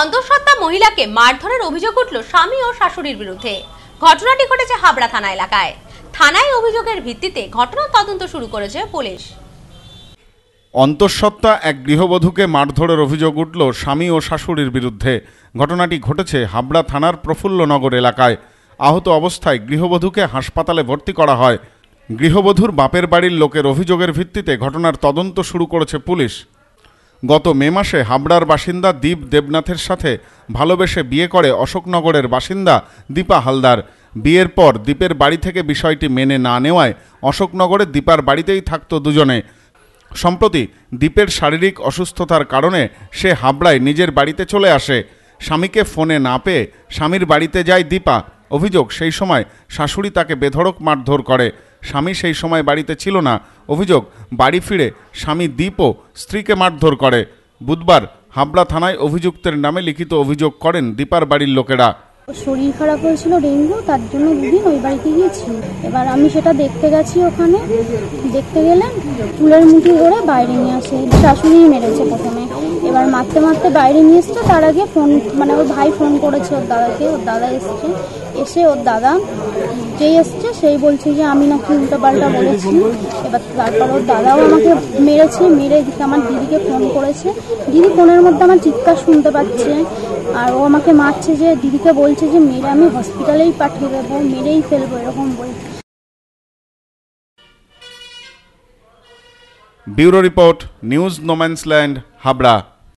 অন্তঃসত্ত্বা মহিলাকে মারধরের অভিযোগ উঠল স্বামী ও শাশুড়ির বিরুদ্ধে ঘটনাটি ঘটেছে হাবড়া থানা এলাকায় থানায় অভিযোগের ভিত্তিতে ঘটনা তদন্ত শুরু করেছে পুলিশ অন্তঃসত্ত্বা এক গৃহবধূকে মারধরের অভিযোগ উঠল স্বামী ও শাশুড়ির বিরুদ্ধে ঘটনাটি ঘটেছে হাবড়া থানার প্রফুল্লনগর এলাকায় আহত অবস্থায় গৃহবধূকে হাসপাতালে ভর্তি করা হয় গৃহবধূর বাপের বাড়ির লোকের অভিযোগের ভিত্তিতে ঘটনার তদন্ত শুরু করেছে পুলিশ গত মে মাসে হাবড়ার বাসিন্দা দীপ দেবনাথের সাথে ভালোবেসে বিয়ে করে অশোকনগরের বাসিন্দা দীপা হালদার বিয়ের পর দীপের বাড়ি থেকে বিষয়টি মেনে না নেওয়ায় অশোকনগরে দীপার বাড়িতেই থাকত দুজনে সম্প্রতি দীপের শারীরিক অসুস্থতার কারণে সে হাবড়ায় নিজের বাড়িতে চলে আসে স্বামীকে ফোনে না পেয়ে স্বামীর বাড়িতে যায় দীপা অভিযোগ সেই সময় শাশুড়ি তাকে বেধড়ক মারধর করে স্বামী সেই সময় বাড়িতে ছিল না অভিযোগ বাড়ি ফিরে স্বামী দীপও স্ত্রীকে মারধর করে বুধবার হাবড়া থানায় অভিযুক্তের নামে লিখিত অভিযোগ করেন দীপার বাড়ির লোকেরা শরীর খারাপ হয়েছিল ডেঙ্গু তার জন্য দুদিন ওই বাড়িতে গিয়েছি এবার আমি সেটা দেখতে গেছি ওখানে দেখতে গেলেন চুলের মুঠি ধরে বাইরে নিয়ে আসে শাশুড়ি মেরেছে প্রথমে এবার মারতে মারতে বাইরে নিয়ে এসছে তার আগে ফোন মানে ওর ভাই ফোন করেছে ওর দাদাকে ওর দাদা এসছে এসে ওর দাদা যেই এসছে সেই বলছে যে আমি নাকি উল্টো পাল্টা বলেছি এবার তারপর ওর দাদাও আমাকে মেরেছে মেরে দিকে আমার দিদিকে ফোন করেছে দিদি ফোনের মধ্যে আমার চিৎকার শুনতে পাচ্ছে আর ও আমাকে মারছে যে দিদিকে বলছে বলছে যে মেয়েরা আমি হসপিটালেই পাঠিয়ে দেবো মেরেই ফেলবো এরকম বলছে bureau report news no man's land Habra